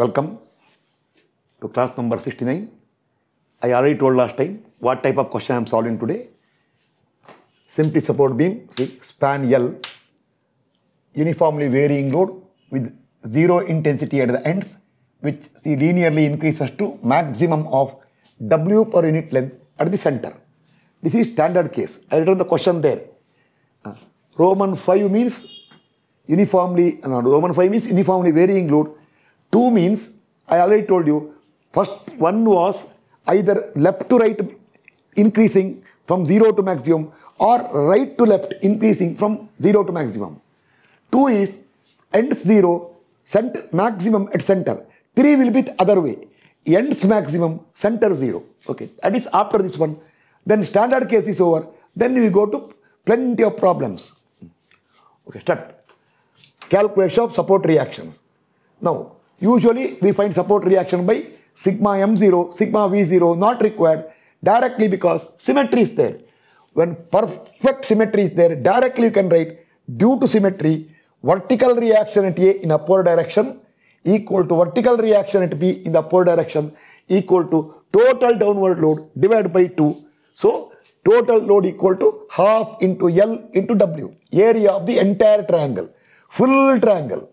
Welcome to class number 69. I already told last time what type of question I am solving today. Simply support beam, see, span L, uniformly varying load with zero intensity at the ends, which see linearly increases to maximum of W per unit length at the center. This is standard case. I written the question there. Uh, Roman 5 means uniformly, uh, no, Roman 5 means uniformly varying load 2 means, I already told you, first one was either left to right increasing from 0 to maximum or right to left increasing from 0 to maximum. 2 is ends 0, maximum at center. 3 will be the other way. Ends maximum, center 0. Okay, that is after this one. Then standard case is over. Then we go to plenty of problems. Okay, start. Calculation of support reactions. Now, Usually we find support reaction by sigma m0, sigma v0 not required directly because symmetry is there. When perfect symmetry is there, directly you can write due to symmetry, vertical reaction at A in upward direction equal to vertical reaction at B in the upward direction equal to total downward load divided by 2. So, total load equal to half into L into W, area of the entire triangle, full triangle.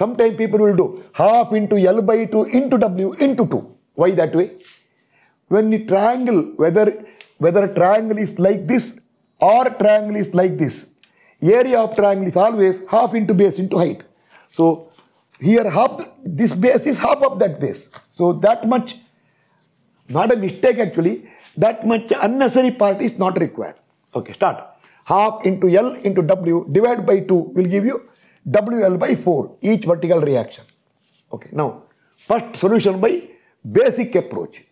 Sometimes people will do half into L by 2 into W into 2. Why that way? When the triangle, whether, whether triangle is like this or triangle is like this, area of triangle is always half into base into height. So here half, this base is half of that base. So that much, not a mistake actually, that much unnecessary part is not required. Okay, start. Half into L into W divided by 2 will give you WL by 4, each vertical reaction. Okay, now, first solution by basic approach.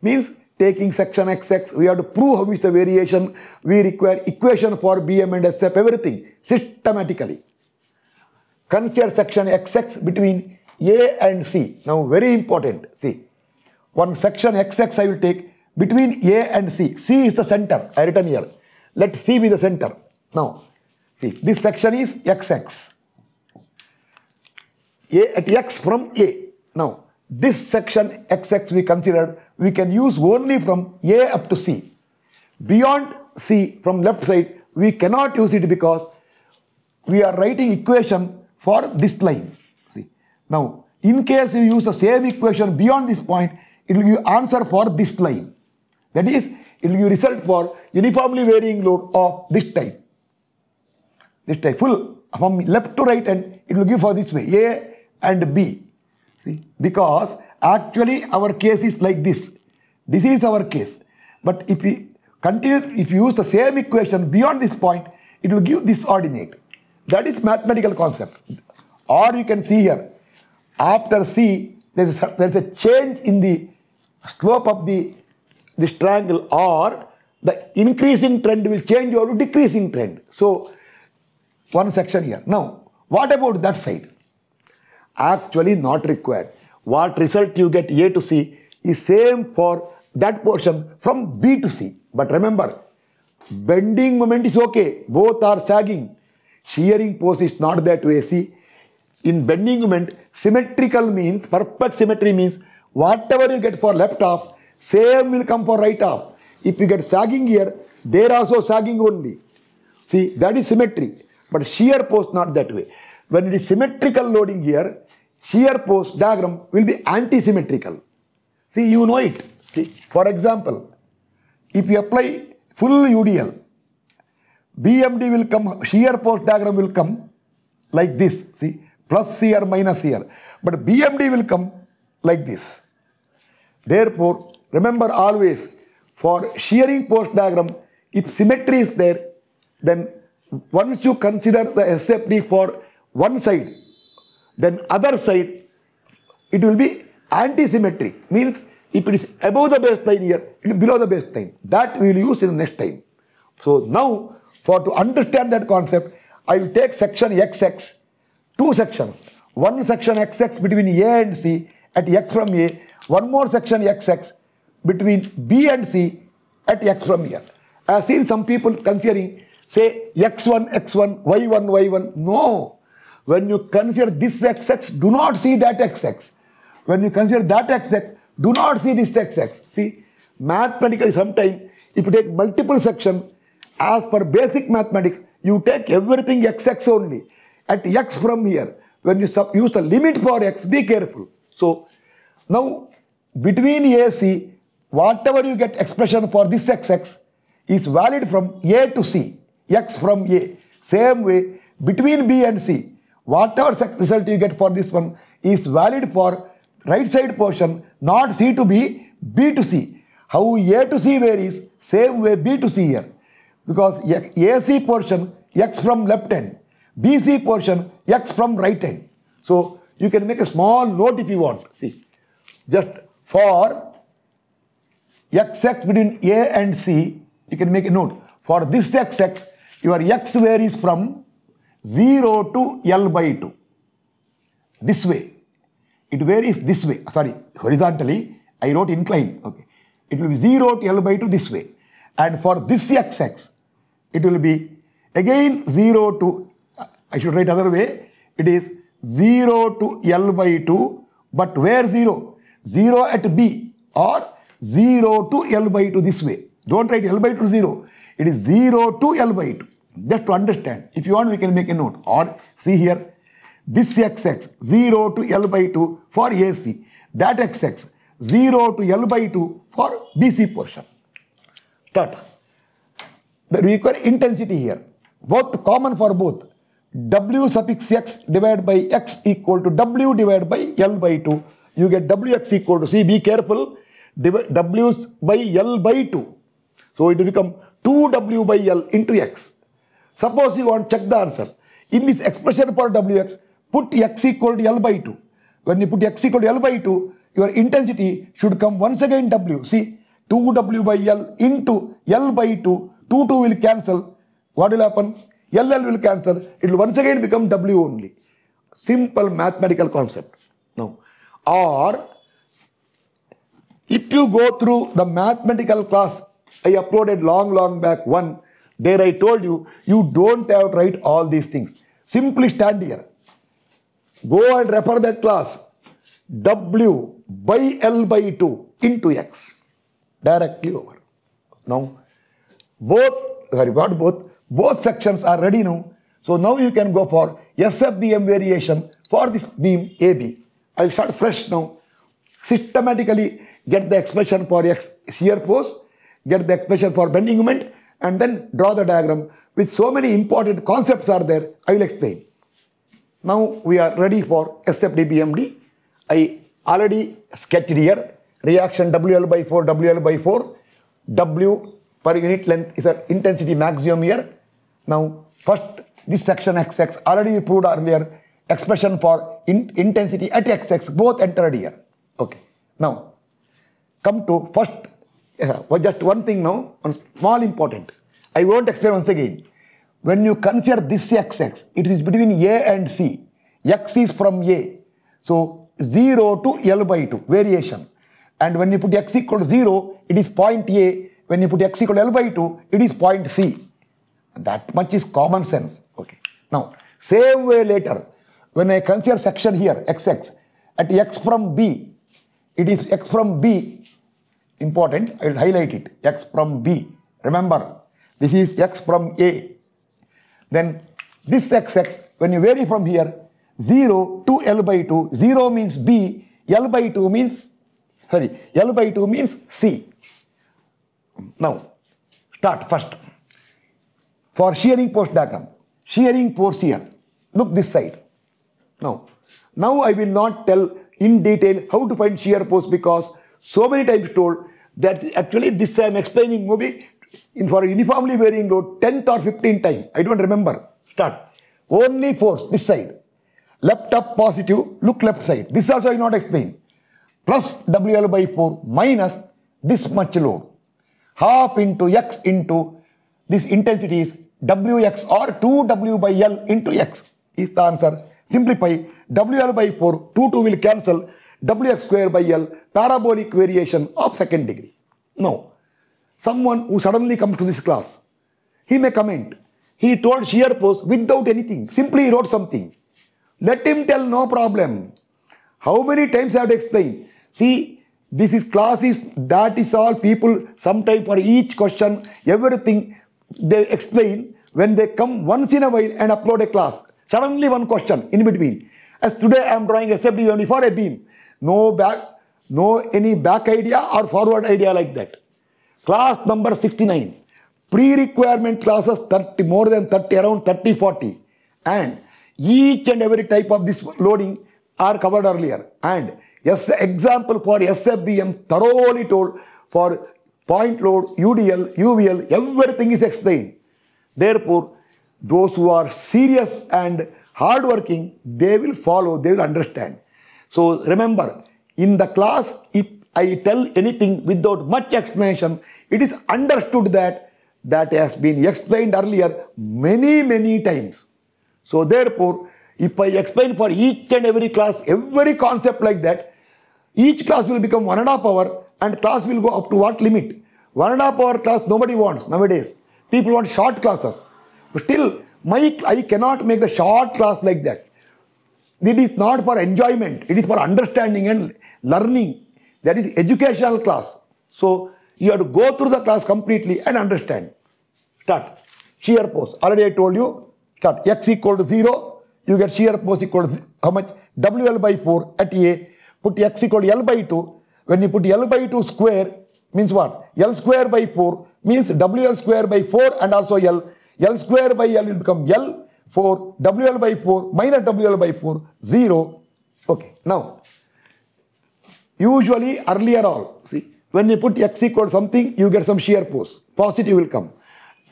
Means taking section XX, we have to prove how much the variation, we require equation for BM and SF, everything, systematically. Consider section XX between A and C. Now, very important, see. One section XX I will take between A and C. C is the center, I written here. Let C be the center. Now, see, this section is XX. A at x from A. Now, this section xx we considered, we can use only from A up to C. Beyond C from left side, we cannot use it because we are writing equation for this line. See. Now, in case you use the same equation beyond this point, it will give answer for this line. That is, it will give result for uniformly varying load of this type. This type, full from left to right and it will give for this way. A and B. See, because actually our case is like this. This is our case. But if we continue, if you use the same equation beyond this point, it will give this ordinate. That is mathematical concept. Or you can see here, after C, there is a, there is a change in the slope of the this triangle or the increasing trend will change or decreasing trend. So, one section here. Now, what about that side? actually not required. What result you get A to C is same for that portion from B to C. But remember, bending moment is okay. Both are sagging. Shearing force is not there to AC. In bending moment, symmetrical means, perfect symmetry means, whatever you get for left half, same will come for right half. If you get sagging here, there also sagging only. See, that is symmetry. But shear force not that way. When it is symmetrical loading here, shear force diagram will be anti-symmetrical. See, you know it. See, for example, if you apply full UDL, BMD will come, shear force diagram will come like this. See, plus shear minus shear. But BMD will come like this. Therefore, remember always, for shearing force diagram, if symmetry is there, then once you consider the SFD for one side, then other side it will be anti-symmetric means if it is above the baseline here, it is below the baseline. That we will use in the next time. So now, for to understand that concept, I will take section XX, two sections. One section XX between A and C at X from A, one more section XX between B and C at X from here. I have seen some people considering, say, X1, X1, Y1, Y1. No, when you consider this XX, do not see that XX. When you consider that XX, do not see this XX. See, mathematically sometimes, if you take multiple section, as per basic mathematics, you take everything XX only. At X from here, when you use the limit for X, be careful. So, now, between AC, whatever you get expression for this XX is valid from A to C, X from A. Same way, between B and C, Whatever result you get for this one is valid for right side portion, not C to B, B to C. How A to C varies, same way B to C here. Because AC portion, X from left hand. BC portion, X from right hand. So, you can make a small note if you want. See, just for XX between A and C, you can make a note. For this XX, your X varies from 0 to L by 2. This way. It varies this way. Sorry, horizontally. I wrote inclined. Okay. It will be 0 to L by 2 this way. And for this x-axis, it will be again 0 to, I should write other way. It is 0 to L by 2, but where 0? 0 at B or 0 to L by 2 this way. Don't write L by 2 0. It is 0 to L by 2. Just to understand, if you want, we can make a note. Or see here, this xx, 0 to L by 2 for AC. That xx, 0 to L by 2 for BC portion. Third, the require intensity here. Both common for both. W suffix x divided by x equal to W divided by L by 2. You get Wx equal to, see be careful, W by L by 2. So it will become 2W by L into x. Suppose you want to check the answer. In this expression for Wx, put x equal to L by 2. When you put x equal to L by 2, your intensity should come once again W. See, 2W by L into L by 2, 2, 2 will cancel. What will happen? LL will cancel. It will once again become W only. Simple mathematical concept. Now, or if you go through the mathematical class, I uploaded long, long back one there I told you, you don't have to write all these things. Simply stand here. Go and refer that class. W by L by 2 into X. Directly over. Now, both, sorry, not both, both sections are ready now. So now you can go for SFBM variation for this beam AB. I'll start fresh now. Systematically get the expression for shear force, get the expression for bending moment, and then draw the diagram with so many important concepts are there, I will explain. Now we are ready for SFDBMD. I already sketched here reaction WL by 4, WL by 4, W per unit length is an intensity maximum here. Now first this section XX already we proved earlier expression for in intensity at XX both entered here. Okay. Now come to first yeah, just one thing now, one small important. I won't explain once again. When you consider this x, x, it is between a and c. x is from a. So 0 to L by 2, variation. And when you put x equal to 0, it is point a. When you put x equal to L by 2, it is point c. That much is common sense. Okay. Now, same way later, when I consider section here, xx, at x from b, it is x from b, important, I will highlight it, x from b. Remember, this is x from a. Then this x, x, when you vary from here, 0 to L by 2, 0 means b, L by 2 means, sorry, L by 2 means c. Now, start first. For shearing post diagram, shearing force here, look this side. Now, now I will not tell in detail how to find shear force because so many times told that actually this I am explaining movie in for uniformly varying load 10th or 15th time. I don't remember. Start. Only force, this side. Left up positive, look left side. This also I not explain. Plus WL by 4 minus this much load. Half into x into this intensity is Wx or 2W by L into x is the answer. Simplify WL by 4, 2, 2 will cancel Wx square by L, parabolic variation of second degree. Now, someone who suddenly comes to this class, he may comment. He told shear force without anything, simply wrote something. Let him tell no problem. How many times I have to explain? See, this is classes, that is all people, sometimes for each question, everything, they explain when they come once in a while and upload a class. Suddenly one question in between. As today I am drawing a safety for a beam. No back, no any back idea or forward idea like that. Class number 69. Pre-requirement classes 30, more than 30, around 30, 40. And each and every type of this loading are covered earlier. And yes, example for SFBM thoroughly told for point load, UDL, UVL, everything is explained. Therefore, those who are serious and hardworking, they will follow, they will understand. So remember, in the class, if I tell anything without much explanation, it is understood that that has been explained earlier many, many times. So therefore, if I explain for each and every class, every concept like that, each class will become one and a half hour and class will go up to what limit? One and a half hour class nobody wants nowadays. People want short classes. But still, my, I cannot make the short class like that. It is not for enjoyment. It is for understanding and learning. That is educational class. So you have to go through the class completely and understand. Start. Shear force. Already I told you. Start. X equal to 0. You get shear force equal to how much? WL by 4 at A. Put X equal to L by 2. When you put L by 2 square means what? L square by 4 means WL square by 4 and also L. L square by L will become L 4, WL by 4, minus WL by 4, 0. Okay, now, usually earlier all, see, when you put x equal something, you get some shear force. Positive will come.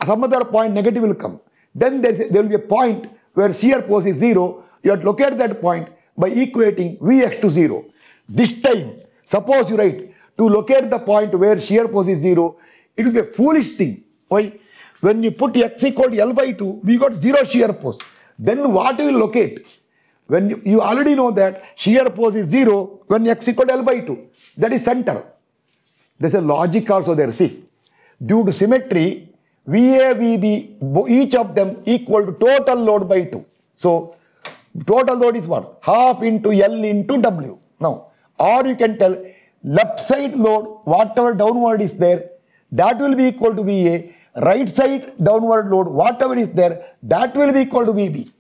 Some other point, negative will come. Then there there will be a point where shear force is 0. You have to locate that point by equating Vx to 0. This time, suppose you write, to locate the point where shear force is 0, it will be a foolish thing. Why? When you put x equal to L by 2, we got zero shear force. Then what you will locate? When you, you already know that shear force is zero when x equal to L by 2. That is center. There's a logic also there. See, due to symmetry, VA, VB, each of them equal to total load by 2. So, total load is what? Half into L into W. Now, or you can tell left side load, whatever downward is there, that will be equal to VA right side downward load, whatever is there, that will be equal to VB.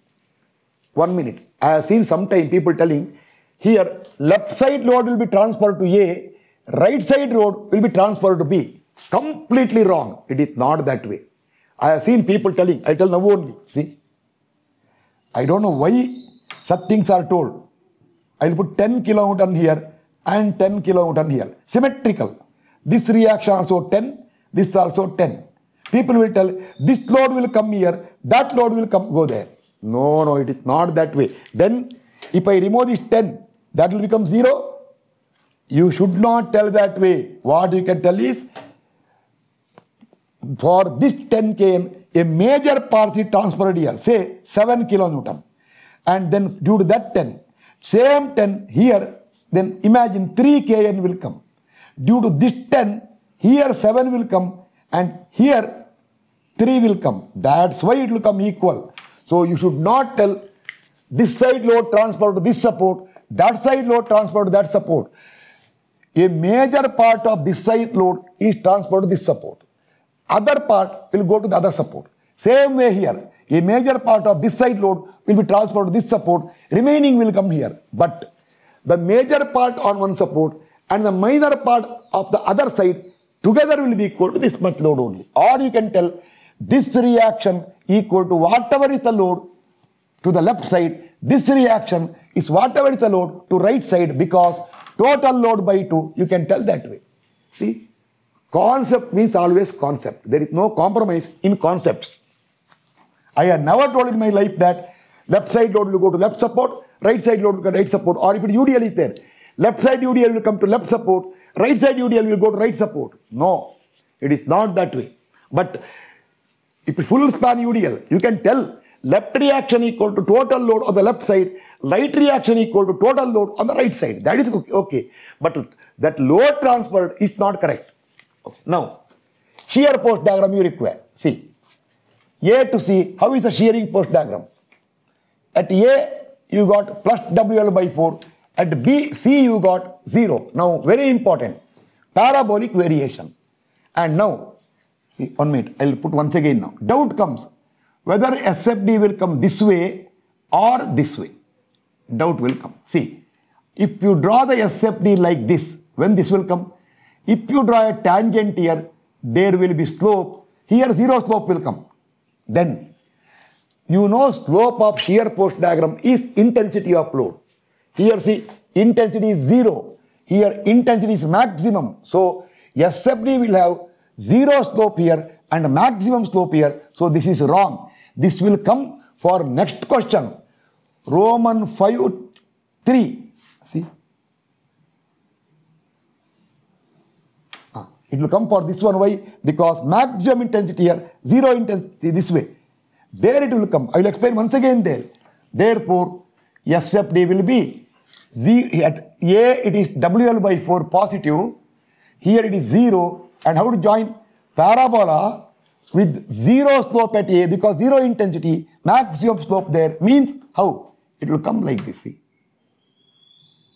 One minute. I have seen sometime people telling, here left side load will be transferred to A, right side load will be transferred to B. Completely wrong. It is not that way. I have seen people telling, I tell now only, see. I don't know why such things are told. I will put 10 kilonewton here and 10 kilonewton here. Symmetrical. This reaction also 10, this also 10. People will tell, this load will come here, that load will come go there. No, no, it is not that way. Then if I remove this 10, that will become 0. You should not tell that way. What you can tell is, for this 10 km, a major part is transferred here, say 7 kilonewton. And then due to that 10, same 10 here, then imagine 3 kn will come. Due to this 10, here 7 will come and here 3 will come. That's why it will come equal. So you should not tell this side load transfer to this support, that side load transfer to that support. A major part of this side load is transferred to this support. Other part will go to the other support. Same way here, a major part of this side load will be transferred to this support, remaining will come here. But the major part on one support and the minor part of the other side together will be equal to this much load only. Or you can tell this reaction equal to whatever is the load to the left side, this reaction is whatever is the load to right side because total load by 2, you can tell that way. See, concept means always concept. There is no compromise in concepts. I have never told in my life that left side load will go to left support, right side load will go to right support or if it UDL is there, left side UDL will come to left support, right side UDL will go to right support. No, it is not that way. But if full span UDL, you can tell left reaction equal to total load on the left side, right reaction equal to total load on the right side. That is okay. But that load transfer is not correct. Now, shear force diagram you require. See, A to C, how is the shearing force diagram? At A, you got plus WL by 4. At B, C, you got 0. Now, very important, parabolic variation. And now, See, one minute. I'll put once again now. Doubt comes whether SFD will come this way or this way. Doubt will come. See, if you draw the SFD like this, when this will come? If you draw a tangent here, there will be slope. Here zero slope will come. Then, you know slope of shear force diagram is intensity of load. Here see, intensity is zero. Here intensity is maximum. So, SFD will have zero slope here and maximum slope here. So this is wrong. This will come for next question. Roman 5, 3. See? Ah, it will come for this one. Why? Because maximum intensity here, zero intensity this way. There it will come. I will explain once again there. Therefore, SFD will be Z, at A it is WL by 4 positive. Here it is 0 and how to join parabola with zero slope at A because zero intensity, maximum slope there means how? It will come like this, see.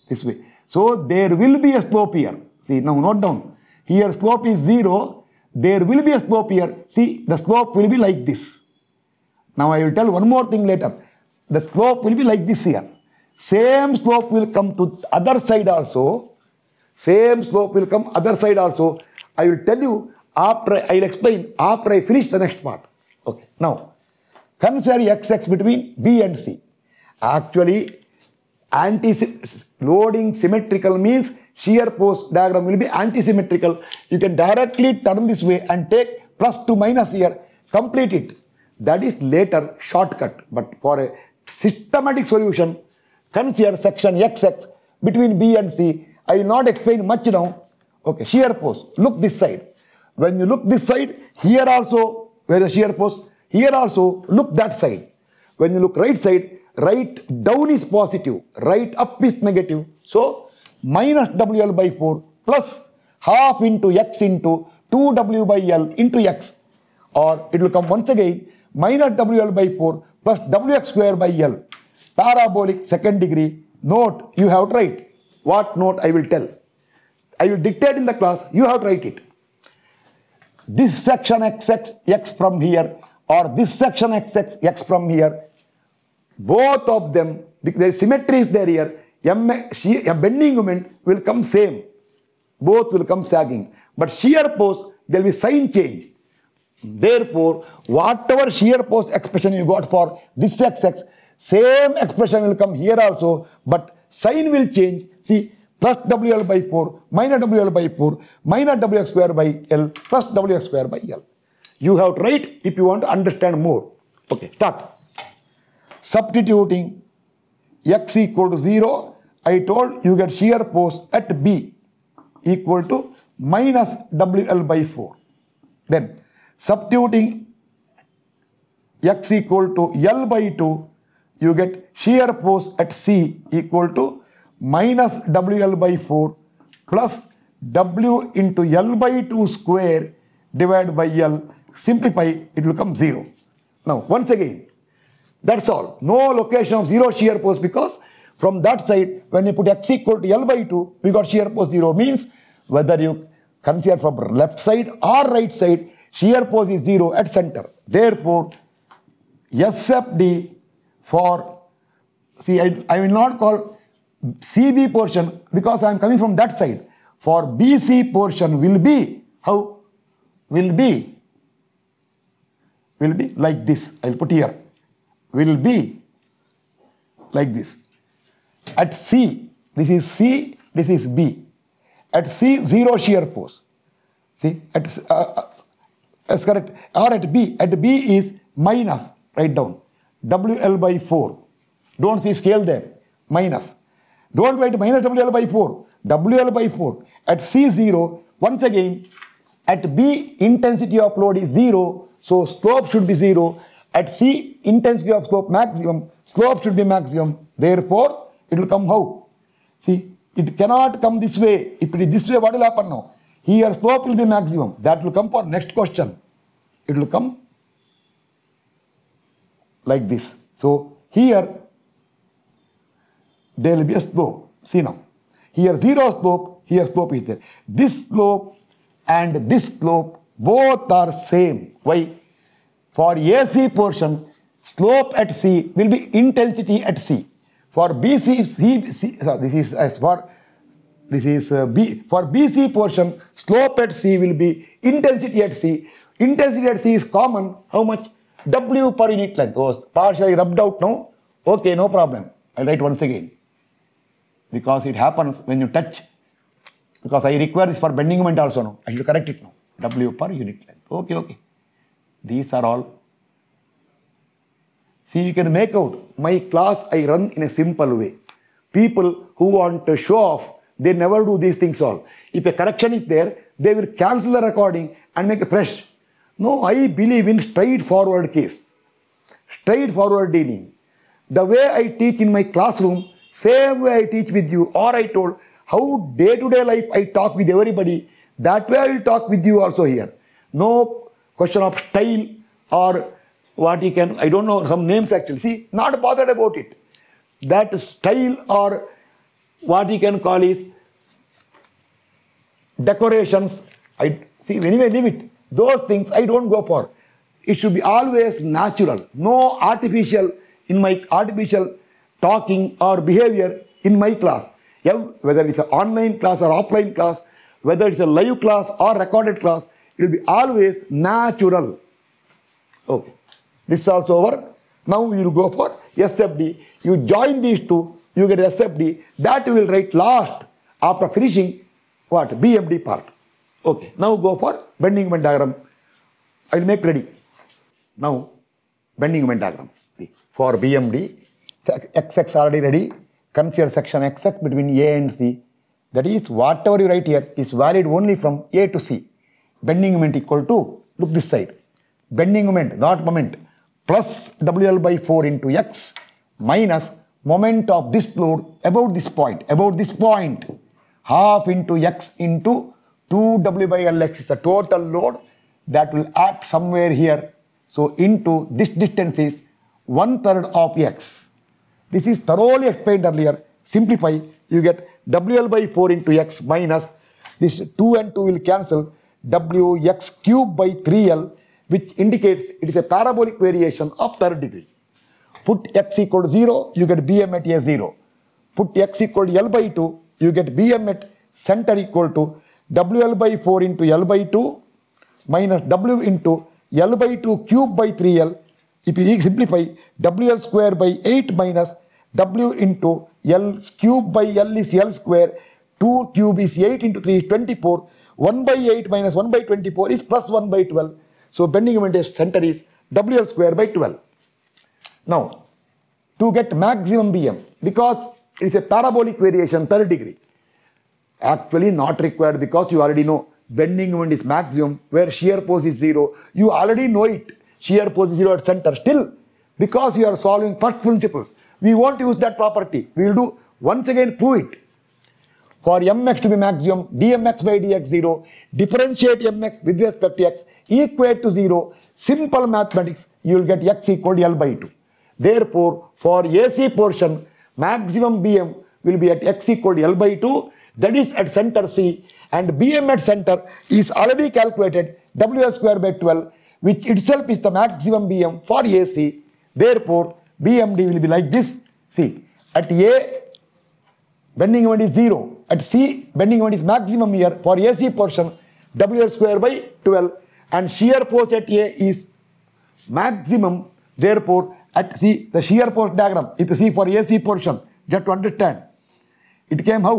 This way. So there will be a slope here. See, now note down. Here slope is zero. There will be a slope here. See, the slope will be like this. Now I will tell one more thing later. The slope will be like this here. Same slope will come to other side also. Same slope will come other side also. I will tell you after I will explain after I finish the next part. Okay. Now, consider xx between B and C. Actually, anti-loading symmetrical means shear force diagram will be anti-symmetrical. You can directly turn this way and take plus to minus here, complete it. That is later shortcut. But for a systematic solution, consider section xx between B and C. I will not explain much now. Okay, shear force. Look this side. When you look this side, here also where the shear force. here also look that side. When you look right side, right down is positive, right up is negative. So, minus WL by 4 plus half into x into 2W by L into x or it will come once again minus WL by 4 plus WX square by L. Parabolic second degree. Note you have to write. What note I will tell. I will dictate in the class, you have to write it. This section xx x, from here or this section xx x, from here. Both of them, the symmetry is there here. M, she, a bending moment will come same. Both will come sagging. But shear pose, there will be sign change. Therefore, whatever shear pose expression you got for this x, same expression will come here also, but sign will change. See, plus WL by 4 minus WL by 4 minus WX square by L plus WX square by L. You have to write if you want to understand more. Okay, start. Substituting x equal to 0, I told you get shear force at B equal to minus WL by 4. Then substituting x equal to L by 2, you get shear force at C equal to minus WL by 4 plus W into L by 2 square divided by L. Simplify, it will come 0. Now, once again, that's all. No location of 0 shear force because from that side, when you put x equal to L by 2, we got shear force 0 means whether you consider from left side or right side, shear force is 0 at center. Therefore, SFD for, see I, I will not call CB portion, because I am coming from that side, for BC portion will be, how? Will be, will be like this. I will put here. Will be like this. At C, this is C, this is B. At C, zero shear force. See, at, uh, that's uh, correct. Or at B, at B is minus, write down, WL by 4. Don't see scale there, minus. Don't wait minus WL by 4, WL by 4 at C0. Once again, at B intensity of load is 0, so slope should be 0. At C intensity of slope maximum, slope should be maximum. Therefore, it will come how? See, it cannot come this way. If it is this way, what will happen now? Here slope will be maximum. That will come for next question. It will come like this. So, here there will be a slope. See now, here zero slope, here slope is there. This slope and this slope both are same. Why? For AC portion, slope at C will be intensity at C. For BC, C, C this is as for this is uh, B for BC portion, slope at C will be intensity at C. Intensity at C is common. How much? W per unit length. Oh, partially rubbed out now. Okay, no problem. I'll write once again because it happens when you touch because I require this for bending moment also now. I should correct it now. W per unit length. Okay, okay. These are all. See, you can make out my class I run in a simple way. People who want to show off, they never do these things all. If a correction is there, they will cancel the recording and make a fresh. No, I believe in straightforward case. Straightforward dealing. The way I teach in my classroom, same way I teach with you or I told how day-to-day -day life I talk with everybody. That way I will talk with you also here. No question of style or what you can, I don't know, some names actually. See, not bothered about it. That style or what you can call is decorations. I See, anyway, leave it. Those things I don't go for. It should be always natural. No artificial, in my artificial talking or behavior in my class. Whether it's an online class or offline class, whether it's a live class or recorded class, it will be always natural. Okay. This is also over. Now you will go for SFD. You join these two, you get SFD. That you will write last after finishing what? BMD part. Okay. Now go for bending moment diagram. I will make ready. Now, bending moment diagram. See, for BMD, xx already ready, comes here section xx between a and c. That is whatever you write here is valid only from a to c. Bending moment equal to, look this side, bending moment, not moment, plus WL by 4 into x minus moment of this load about this point, about this point, half into x into 2W by LX is the total load that will act somewhere here. So into this distance is one third of x. This is thoroughly explained earlier. Simplify, you get WL by 4 into x minus this 2 and 2 will cancel WX cube by 3L which indicates it is a parabolic variation of third degree. Put x equal to 0, you get BM at a 0. Put x equal to L by 2, you get BM at center equal to WL by 4 into L by 2 minus W into L by 2 cube by 3L if you simplify, WL square by 8 minus W into L cube by L is L square, 2 cube is 8 into 3 is 24, 1 by 8 minus 1 by 24 is plus 1 by 12. So bending moment center is WL square by 12. Now, to get maximum BM, because it is a parabolic variation, third degree, actually not required because you already know bending moment is maximum where shear force is zero. You already know it shear position at center still because you are solving first principles. We won't use that property. We will do once again prove it. For mx to be maximum, dmx by dx 0, differentiate mx with respect to x, equate to 0, simple mathematics, you will get x equal to L by 2. Therefore, for AC portion, maximum BM will be at x equal to L by 2, that is at center C, and BM at center is already calculated, W square by 12, which itself is the maximum BM for AC. Therefore, BMD will be like this. See, at A, bending moment is zero At C, bending moment is maximum here. For AC portion, W square by 12. And shear force at A is maximum. Therefore, at C, the shear force diagram, if you see for AC portion, just to understand, it came how?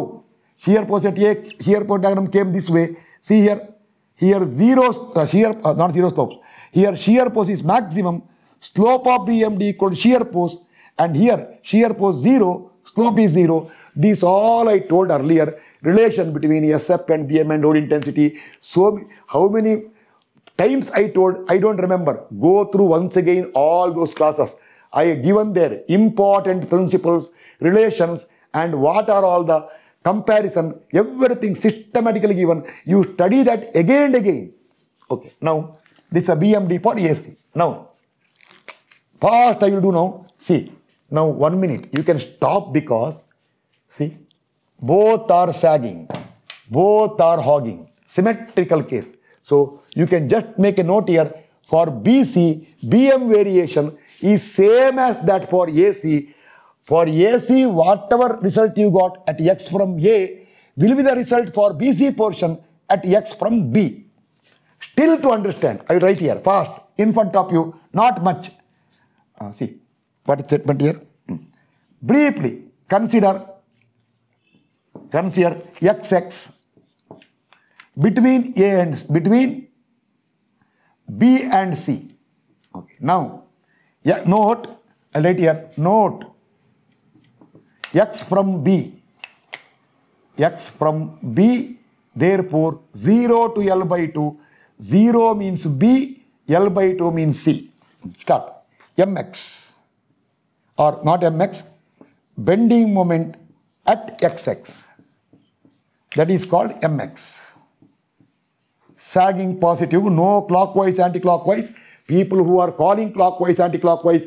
Shear force at A, shear force diagram came this way. See here, here zero, uh, shear, uh, not zero slopes, Here shear force is maximum, slope of BMD equal to shear force and here shear force 0, slope is 0. These all I told earlier, relation between SF and BM and load intensity. So how many times I told, I don't remember. Go through once again all those classes. I have given their important principles, relations and what are all the comparison, everything systematically given. You study that again and again. Okay, now this is a BMD for AC. Now, first I will do now, see, now one minute. You can stop because, see, both are sagging, both are hogging, symmetrical case. So, you can just make a note here, for BC, BM variation is same as that for AC. For AC, whatever result you got at X from A will be the result for BC portion at X from B. Still to understand, I write here, fast, in front of you, not much. Uh, see, what is statement here? Mm. Briefly, consider, consider xx between A and, between B and C. Okay. Now, yeah, note, I uh, write here, note, x from B, x from B, therefore 0 to L by 2 0 means B, L by 2 means C. Stop. Mx or not Mx, bending moment at xx. That is called Mx. Sagging positive, no clockwise, anti People who are calling clockwise, anti-clockwise,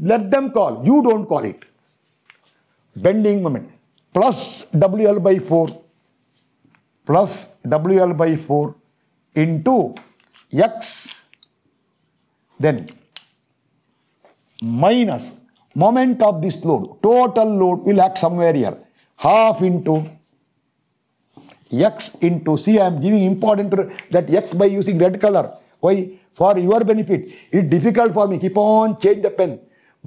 let them call. You don't call it. Bending moment plus WL by 4 plus WL by 4 into x then minus moment of this load total load will act somewhere here half into x into c i am giving important that x by using red color why for your benefit it's difficult for me keep on change the pen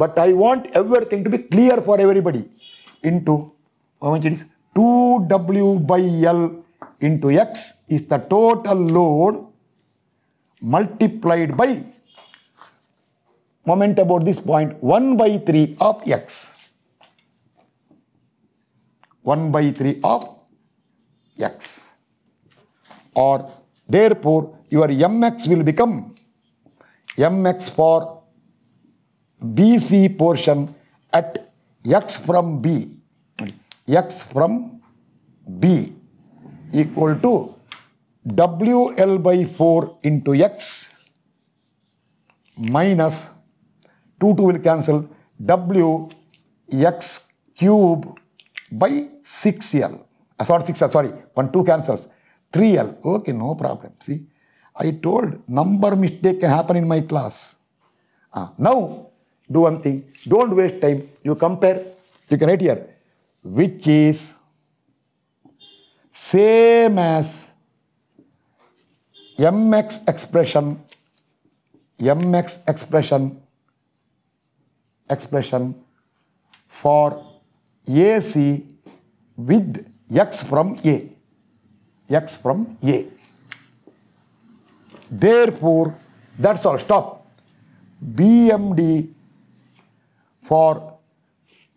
but i want everything to be clear for everybody into how much it is 2w by l into x is the total load multiplied by moment about this point 1 by 3 of x. 1 by 3 of x or therefore your mx will become mx for BC portion at x from B, x from B equal to WL by 4 into X minus 2, 2 will cancel W X cube by 6L. Uh, sorry, 6L, sorry, 1, 2 cancels. 3L, okay, no problem. See, I told number mistake can happen in my class. Uh, now, do one thing, don't waste time. You compare, you can write here, which is same as mx expression mx expression expression for AC with x from A. x from A. Therefore, that's all. Stop. BMD for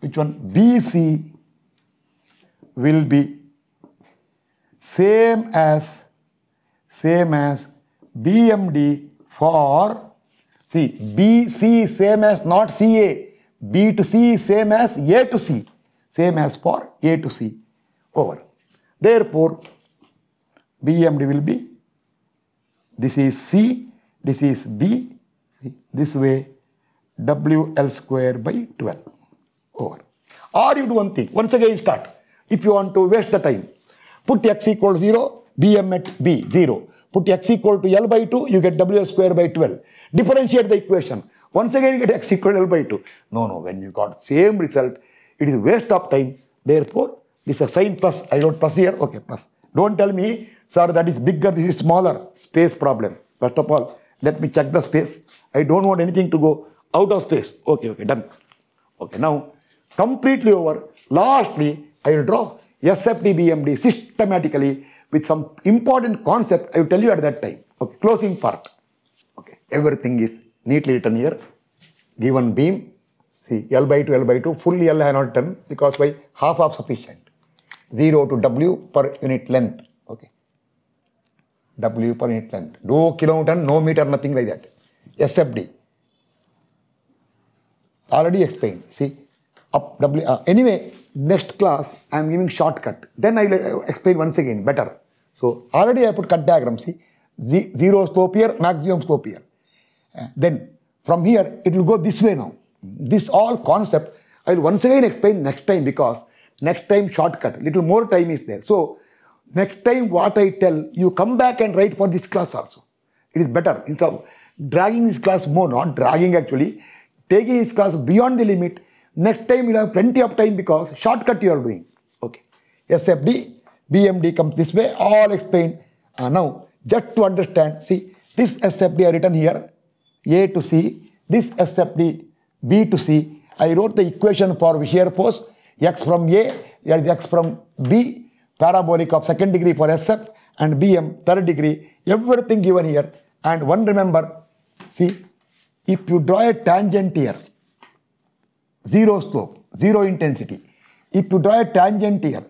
which one? BC will be same as same as BMD for see BC same as not CA B to C same as A to C same as for A to C over therefore BMD will be this is C this is B this way WL square by 12 over or you do one thing once again start if you want to waste the time Put x equal 0, bm at b, 0. Put x equal to L by 2, you get w square by 12. Differentiate the equation. Once again you get x equal to L by 2. No, no, when you got same result, it is waste of time. Therefore, if a sign plus, I wrote plus here, okay, plus. Don't tell me, sir, that is bigger, this is smaller. Space problem. First of all, let me check the space. I don't want anything to go out of space. Okay, okay, done. Okay, now, completely over. Lastly, I will draw SFDBMD systematically with some important concept I will tell you at that time. Okay, closing part. Okay, everything is neatly written here. Given beam, see L by 2, L by 2, full L I have not done because by half of sufficient. 0 to W per unit length. Okay. W per unit length. No kilometer, no meter, nothing like that. SFD. Already explained. See, up W. Uh, anyway, next class I am giving shortcut. Then I will uh, explain once again better. So already I put cut diagram, see, zero slope here, maximum slope here. Uh, then from here it will go this way now. This all concept I will once again explain next time because next time shortcut, little more time is there. So next time what I tell, you come back and write for this class also. It is better instead of dragging this class more, not dragging actually, taking this class beyond the limit Next time you'll have plenty of time because shortcut you are doing. Okay. SFD, BMD comes this way, all explained. Uh, now, just to understand, see, this SFD I written here, A to C, this SFD, B to C. I wrote the equation for shear force, X from A, X from B, parabolic of second degree for SF and BM, third degree, everything given here. And one remember, see, if you draw a tangent here, zero slope, zero intensity. If you draw a tangent here,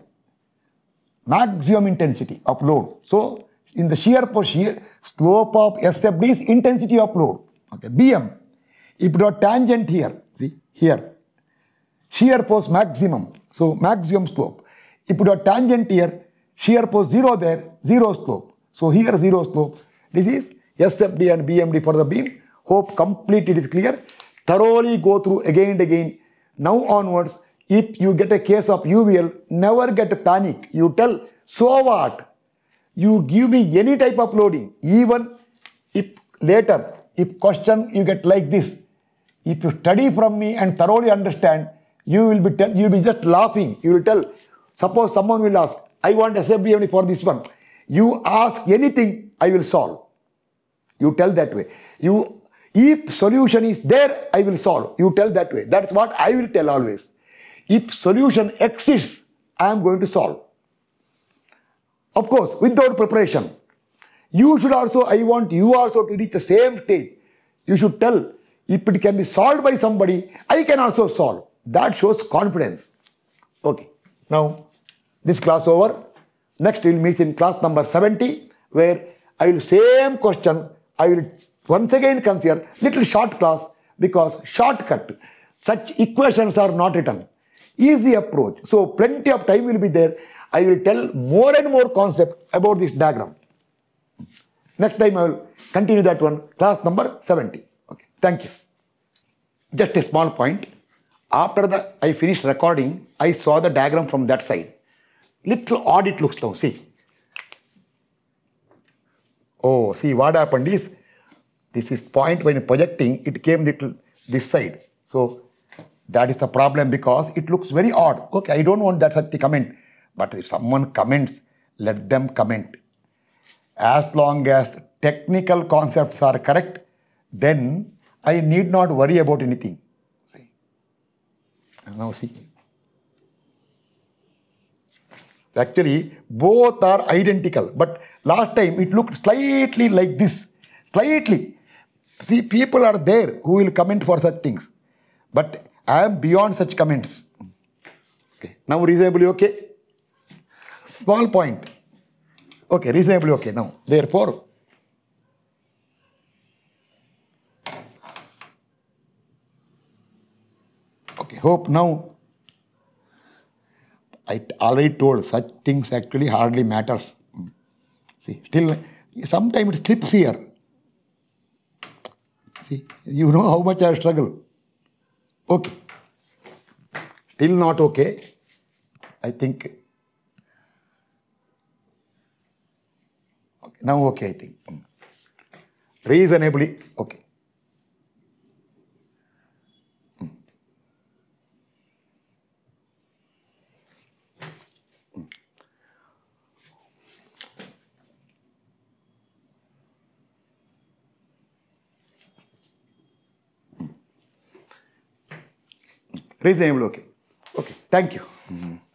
maximum intensity of load. So, in the shear for shear, slope of SFD is intensity of load. Okay, BM, if you draw tangent here, see, here, shear force maximum, so maximum slope. If you draw tangent here, shear force zero there, zero slope. So here zero slope. This is SFD and BMD for the beam. Hope complete it is clear. Thoroughly go through again and again. Now onwards, if you get a case of UVL, never get panic. You tell, so what? You give me any type of loading, even if later, if question you get like this, if you study from me and thoroughly understand, you will be tell, you will be just laughing. You will tell, suppose someone will ask, I want assembly only for this one. You ask anything, I will solve. You tell that way. You if solution is there, I will solve. You tell that way. That's what I will tell always. If solution exists, I am going to solve. Of course, without preparation. You should also, I want you also to reach the same stage. You should tell, if it can be solved by somebody, I can also solve. That shows confidence. Okay. Now, this class over. Next, we will meet in class number 70, where I will same question, I will once again comes here, little short class because shortcut. Such equations are not written. Easy approach. So plenty of time will be there. I will tell more and more concept about this diagram. Next time I will continue that one. Class number 70. Okay. Thank you. Just a small point. After the I finished recording, I saw the diagram from that side. Little odd it looks now. See. Oh, see what happened is this is point when projecting, it came little this side. So that is the problem because it looks very odd. Okay, I don't want that such a comment. But if someone comments, let them comment. As long as technical concepts are correct, then I need not worry about anything. See. Now see. Actually, both are identical. But last time it looked slightly like this. Slightly. See, people are there who will comment for such things. But I am beyond such comments. Okay. Now reasonably okay? Small point. Okay, reasonably okay now. Therefore, okay, hope now I already told such things actually hardly matters. See, still sometimes it slips here. See, you know how much I struggle. Okay. Still not okay. I think. Okay, now okay, I think. Hmm. Reasonably okay. Please name Loki. Okay, thank you. Mm-hmm.